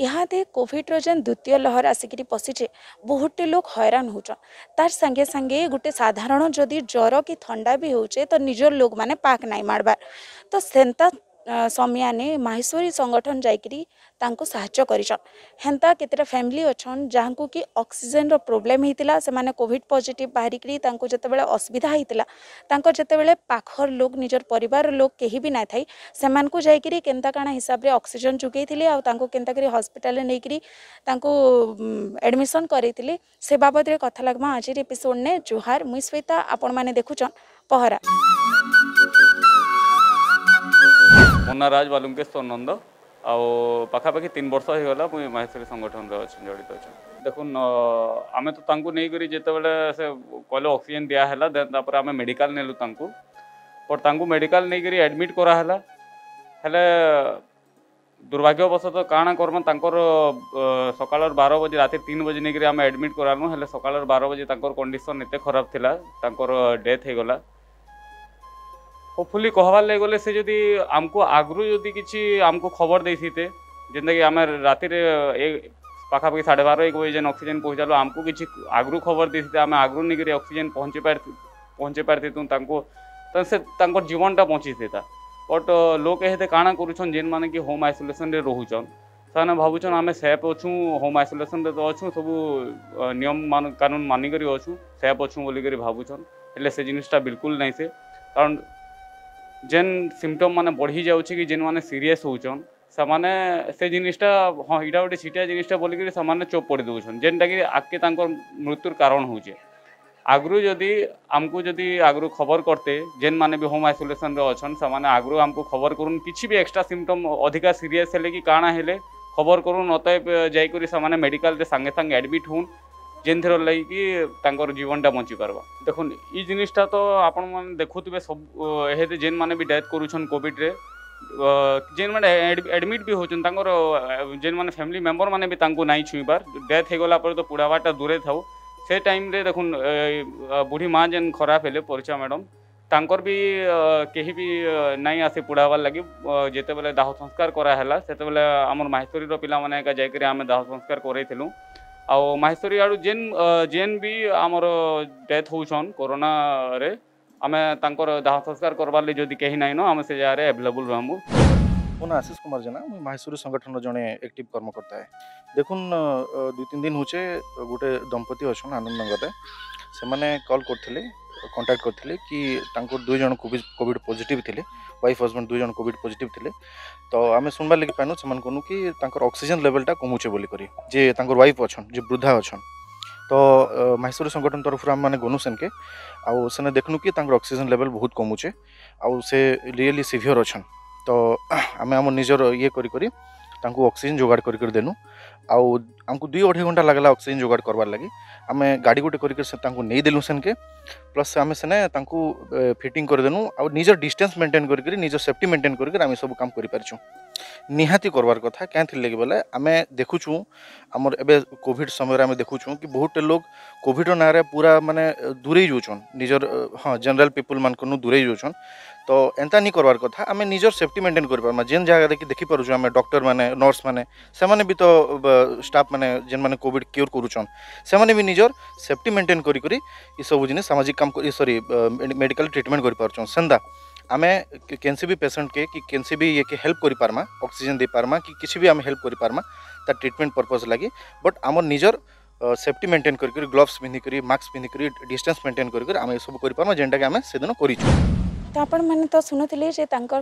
इहादे Covid रोजन द्वितीय लहर आसिक पशिचे बहुत टे लोग हैरान होचन तार संगे संगे गोटे साधारण जदि ज्वर कि थंडा भी हो तो निजर लोग मैंने पाक नाई मारबार तो सेन्ता समियाने महेश्वरी संगठन जाकि साता केतटा फैमिली अच्छा जहाँ को कि अक्सीजेन रोब्लेम होता से कॉविड पजिट बाहर जिते बड़े असुविधा होता जिते बड़े पाखर लोक निजर पर लोक कहीं भी ना थी से जाता कण हिसाब से अक्सीजेन जोगे आंता कर हस्पिटा नहीं करमिशन करी से बाबद कथ लगमा आज एपिसोड ने जुहार मुई स्वेता आपण मैंने देखुन पहरा মুন্নারাজ বালুঙ্কেশ নন্দ ଆଉ ପାଖାପାଖି ତିନି ବର୍ଷ ହେଇଗଲା ମୁଁ ମାହେଶ୍ୱରୀ ସଂଗଠନରେ ଅଛି ଜଡ଼ିତ ଅଛି ଦେଖୁନ୍ ଆମେ ତ ତାଙ୍କୁ ନେଇକରି ଯେତେବେଳେ ସେ କହିଲେ ଅକ୍ସିଜେନ୍ ଦିଆହେଲା ଦେନ୍ ତାପରେ ଆମେ ମେଡ଼ିକାଲ ନେଲୁ ତାଙ୍କୁ ବଟ୍ ତାଙ୍କୁ ମେଡ଼ିକାଲ ନେଇକରି ଆଡ଼ମିଟ୍ କରାହେଲା ହେଲେ ଦୁର୍ଭାଗ୍ୟବଶତଃ କାଣା କର୍ମା ତାଙ୍କର ସକାଳର ବାର ବଜେ ରାତି ତିନି ବଜେ ନେଇକରି ଆମେ ଆଡ଼ମିଟ୍ କରାଲୁ ହେଲେ ସକାଳର ବାର ବଜେ ତାଙ୍କର କଣ୍ଡିସନ୍ ଏତେ ଖରାପ ଥିଲା ତାଙ୍କର ଡେଥ୍ ହେଇଗଲା होपफुली कहबार लगे गले से जदि आमको आगु जो किसी आमको खबर दे सीते जेनता कि आम राति पाखापाखि साढ़े बार एक बजे जेन अक्सीजेन पहुँचाल आमको कि आगु खबर दे सीते आम आगु नहीं अक्सीजेन पहुँचे पार पहुँचे पारिथूँ से जीवनटा बची था बट लोक ये काण कर जेन मैंने कि होम आइसोलेसन रोचन से ଭାବୁଛନ୍ आम सेफ ଅଛୁ होम आइसोलेसन तो अच्छू सब नियम कानून କାନୁନ ମାନିକରି सेफ ସେଫ୍ बोलिक भावुन ଭାବୁଛନ୍ ହେଲେ ସେ ଜିନିଷଟା से ନାହିଁ ଯେନ୍ ସିମ୍ଟମ୍ ମାନେ ବଢ଼ି ଯାଉଛି କି ଯେନ୍ମାନେ ସିରିୟସ୍ ହଉଛନ୍ ସେମାନେ ସେ ଜିନିଷଟା ହଁ ଏଇଟା ଗୋଟେ ଛିଟିଆ ଜିନିଷଟା ବୋଲିକିରି ସେମାନେ ଚୋପ୍ ପଡ଼ି ଦେଉଛନ୍ ଯେନ୍ଟାକି ଆଗ୍କେ ତାଙ୍କର ମୃତ୍ୟୁର କାରଣ ହଉଛେ ଆଗରୁ ଯଦି ଆମକୁ ଯଦି ଆଗରୁ ଖବର କରିତେ ଯେନ୍ମାନେ ବି ହୋମ୍ ଆଇସୋଲେସନ୍ରେ ଅଛନ୍ ସେମାନେ ଆଗରୁ ଆମକୁ ଖବର କରୁନ୍ କିଛି ବି ଏକ୍ସଟ୍ରା ସିମ୍ଟମ୍ ଅଧିକା ସିରିୟସ୍ ହେଲେ କି କାଣା ହେଲେ ଖବର କରୁନ୍ ଅତଏବ ଯାଇକରି ସେମାନେ ମେଡ଼ିକାଲରେ ସାଙ୍ଗେ ସାଙ୍ଗେ ଆଡ଼ମିଟ୍ ହଉନ୍ ଯେନ୍ଥିର ଲାଗିକି ତାଙ୍କର ଜୀବନଟା ବଞ୍ଚିପାରବା ଦେଖୁନ୍ ଇ ଜିନିଷଟା ତ ଆପଣମାନେ ଦେଖୁଥିବେ ସବୁ ଏହେତି ଯେନ୍ମାନେ ବି ଡେଥ୍ କରୁଛନ୍ କୋଭିଡ଼୍ରେ ଯେନ୍ମାନେ ଆଡ଼ମିଟ୍ ବି ହେଉଛନ୍ ତାଙ୍କର ଯେନ୍ମାନେ ଫ୍ୟାମିଲି ମେମ୍ବର୍ମାନେ ବି ତାଙ୍କୁ ନାଇଁ ଛୁଇଁପାର୍ ଡେଥ୍ ହେଇଗଲା ପରେ ତ ପୁଡ଼ାବାଟା ଦୂରେଇ ଥାଉ ସେ ଟାଇମ୍ରେ ଦେଖୁନ୍ ବୁଢ଼ୀ ମା' ଯେନ୍ ଖରାପ ହେଲେ ପରିଚୟ ମ୍ୟାଡ଼ାମ୍ ତାଙ୍କର ବି କେହି ବି ନାଇଁ ଆସି ପୁଡ଼ାବାର୍ ଲାଗି ଯେତେବେଳେ ଦାହ ସଂସ୍କାର କରାହେଲା ସେତେବେଳେ ଆମର ମାହେଶ୍ୱରୀର ପିଲାମାନେ ଏକା ଯାଇକରି ଆମେ ଦାହ ସଂସ୍କାର କରେଇଥିଲୁ ଆଉ ମାହେଶ୍ୱରୀ ଆଡ଼ୁ ଯେନ୍ ଯେନ୍ ବି ଆମର ଡେଥ୍ ହଉଛନ୍ କରୋନାରେ ଆମେ ତାଙ୍କର ଦାହ ସଂସ୍କାର କରବାର୍ ଲାଗି ଯଦି କେହି ନାଇଁନ ଆମେ ସେ ଜାଗାରେ ଆଭେଲେବୁଲ୍ ରହମୁ ମୋ ନାଁ ଆଶିଷ କୁମାର ଜେନା ମୁଁ ମାହେଶ୍ୱରୀ ସଂଗଠନର ଜଣେ ଏକ୍ଟିଭ୍ କର୍ମକର୍ତ୍ତା ଦେଖୁନ୍ ଦୁଇ ତିନି ଦିନ ହଉଛେ ଗୋଟେ ଦମ୍ପତି ଅଛନ୍ ଆନନ୍ଦନଗରରେ ସେମାନେ କଲ୍ କରିଥିଲେ କଣ୍ଟାକ୍ଟ କରିଥିଲେ କି ତାଙ୍କର ଦୁଇ ଜଣ କୋଭିଡ଼ କୋଭିଡ଼ ପଜିଟିଭ୍ ଥିଲେ ୱାଇଫ୍ ହଜବେଣ୍ଡ ଦୁଇ ଜଣ କୋଭିଡ଼ ପଜିଟିଭ୍ ଥିଲେ ତ ଆମେ ଶୁଣବାର୍ ଲାଗି ପାଇନୁ ସେମାନଙ୍କନୁ କି ତାଙ୍କର ଅକ୍ସିଜେନ୍ ଲେଭେଲ୍ଟା କମୁଛେ ବୋଲିକରି ଯେ ତାଙ୍କର ୱାଇଫ୍ ଅଛନ୍ ଯେ ବୃଦ୍ଧା ଅଛନ୍ ତ ମାହେଶ୍ୱରୀ ସଂଗଠନ ତରଫରୁ ଆମେମାନେ ଗନୁ ସେନ୍କେ ଆଉ ସେନେ ଦେଖନୁ କି ତାଙ୍କର ଅକ୍ସିଜେନ୍ ଲେଭେଲ୍ ବହୁତ କମୁଛେ ଆଉ ସେ ରିଏଲି ସିଭିଅର୍ ଅଛନ୍ ତ ଆମେ ଆମ ନିଜର ଇଏ କରି କରି ତାଙ୍କୁ ଅକ୍ସିଜେନ୍ ଯୋଗାଡ଼ କରିକରି ଦେନୁ ଆଉ ଆମକୁ ଦୁଇ ଅଢ଼େଇ ଘଣ୍ଟା ଲାଗିଲା ଅକ୍ସିଜେନ୍ ଯୋଗାଡ଼ କରବାର୍ ଲାଗି आम गाड़ी गोटे करईदेलु सेनके प्लस आम सेने फिटिंग करदेलु आ निजर डिस्टेंस मेंटेन कर निज सेफ्टी सब कम करूँ निहाती करवार कथा क्या थी लगे बोले आम देखु आमर एवं समय आम देखुचु कि बहुत लोग कॉविड नाँ पूरा मानने दूरे जाऊन निजर हाँ जेनेल पीपुल मानू दूरे जाऊन তো ଏନ୍ତା ନି କରବାର କଥା ଆମେ ନିଜର ସେଫ୍ଟି ମେଣ୍ଟେନ୍ କରିପାରମା ଯେନ୍ ଜାଗାରେ କି ଦେଖିପାରୁଛୁ ଆମେ ଡକ୍ଟର ମାନେ ନର୍ସ ମାନେ ସେମାନେ ବି ତ ଷ୍ଟାଫ୍ ମାନେ ଯେନ୍ମାନେ କୋଭିଡ଼ କ୍ୟୁର୍ କରୁଛନ୍ ସେମାନେ ବି ନିଜର ସେଫ୍ଟି ମେଣ୍ଟେନ୍ କରି କରି ଏସବୁ ଜିନିଷ ସାମାଜିକ କାମ ସରି ମେଡ଼ିକାଲ ଟ୍ରିଟମେଣ୍ଟ କରିପାରୁଛନ୍ ସେନ୍ତା ଆମେ କେନ୍ସି ବି ପେସେଣ୍ଟକେ କି କେନ୍ସି ବି ଇଏକେ ହେଲ୍ପ କରିପାରମା ଅକ୍ସିଜେନ୍ ଦେଇପାରମା କି କିଛି ବି ଆମେ ହେଲ୍ପ କରିପାରମା ତାର ଟ୍ରିଟମେଣ୍ଟ ପର୍ପଜ୍ ଲାଗି ବଟ୍ ଆମର ନିଜର सेफ्टी मेन्टेन कर ग्लोभ्स पिंधिक मास्क पिंधिक डिस्टेंस मेन्टेन कर आम सब करेंटा कि आम सेदिन करूँ तो आपण मैंने तो शुणुले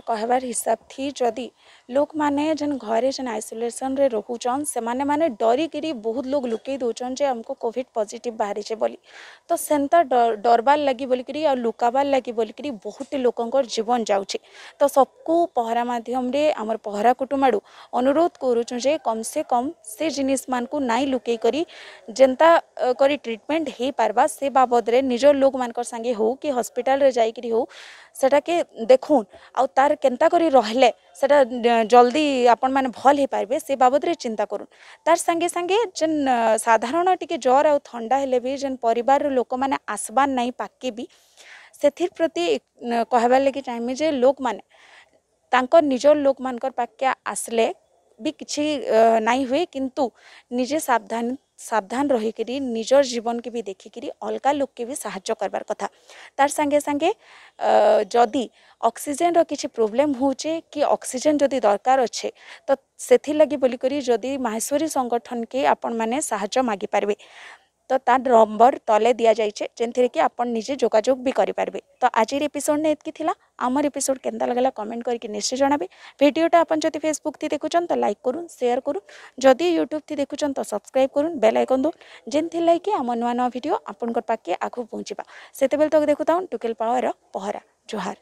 कहार हिसाब थी जदि लोक मैंने जेन घरे जेन आइसोलेसन रोचन से मैंने मैंने डरिकी बहुत लोग लुकई दौन जे आमको कॉविड पजिट बाहरी बोली तो से डरबार लगी बोलिक लुकबार लगी बोलिक बहुत लोक जीवन जाऊँचे तो सबको पहरा मध्यम आम पहरा कुटुम अनुरोध करुचुँ कम से कम से जिनिस मानक नाई लुकई जेन्ता कर ट्रिटमेंट हो पार्बा से बाबद निज लोक मानक हो कि हस्पिटाल जा সেটাকে দেখুন আর কেন্তা করে রহলে সেটা জলদি আপন মানে ভল হয়ে পারবে সে বাবদরে চিন্তা করুন তার সাথে সাথে যেন সাধারণ টিকে জ্বর আউ থা হলে বি যেন পরিবার লোক মানে আসবার নাই পাকে বি ସେଥିର୍ ପ୍ରତି କହେବାର୍ ଲାଗି ଚାହିଁମି ଯେ ଲୋକମାନେ ତାଙ୍କର ନିଜର ଲୋକମାନଙ୍କର ପାଖ୍ୟା ଆସିଲେ भी किसी नाई हुए किंतु निजे सावधान सावधान रहीकि निजर जीवन के भी देखिकी अलग लोक के भी साय करार कथा तार सांगे सांगे जदि अक्सीजेन रिच्छी प्रोब्लेम हो होक्सीजेन जदि दरकार अच्छे तो से लगी बोलिकी जदि माहेश्वरी संगठन के आपण मैने साग पारे ତ ତା ନମ୍ବର ତଳେ ଦିଆଯାଇଛେ ଯେନ୍ଥିରେ କି ଆପଣ ନିଜେ ଯୋଗାଯୋଗ ବି କରିପାରିବେ ତ ଆଜିର ଏପିସୋଡ଼ନେ ଏତିକି ଥିଲା ଆମର ଏପିସୋଡ଼ କେନ୍ତା ଲାଗଲା କମେଣ୍ଟ କରିକି ନିଶ୍ଚୟ ଜଣାବେ ଭିଡ଼ିଓଟା ଆପଣ ଯଦି ଫେସବୁକ୍ଥି ଦେଖୁଛନ୍ ତ ଲାଇକ୍ କରୁନ୍ ସେୟାର କରୁନ୍ ଯଦି ୟୁଟ୍ୟୁବ୍ଥି ଦେଖୁଛନ୍ ତ ସବସ୍କ୍ରାଇବ୍ କରୁନ୍ ବେଲ୍ ଆଇକନ୍ ଦଉନ୍ ଯେନ୍ଥିର୍ଲାଗି କି ଆମ ନୂଆ ନୂଆ ଭିଡ଼ିଓ ଆପଣଙ୍କର ପାଖେ ଆଗକୁ ପହଞ୍ଚିବା ସେତେବେଳେ ତକ ଦେଖୁଥାଉନ୍ ଟୁକେଲ୍ ପାୱାର ପହରା ଜୁହାର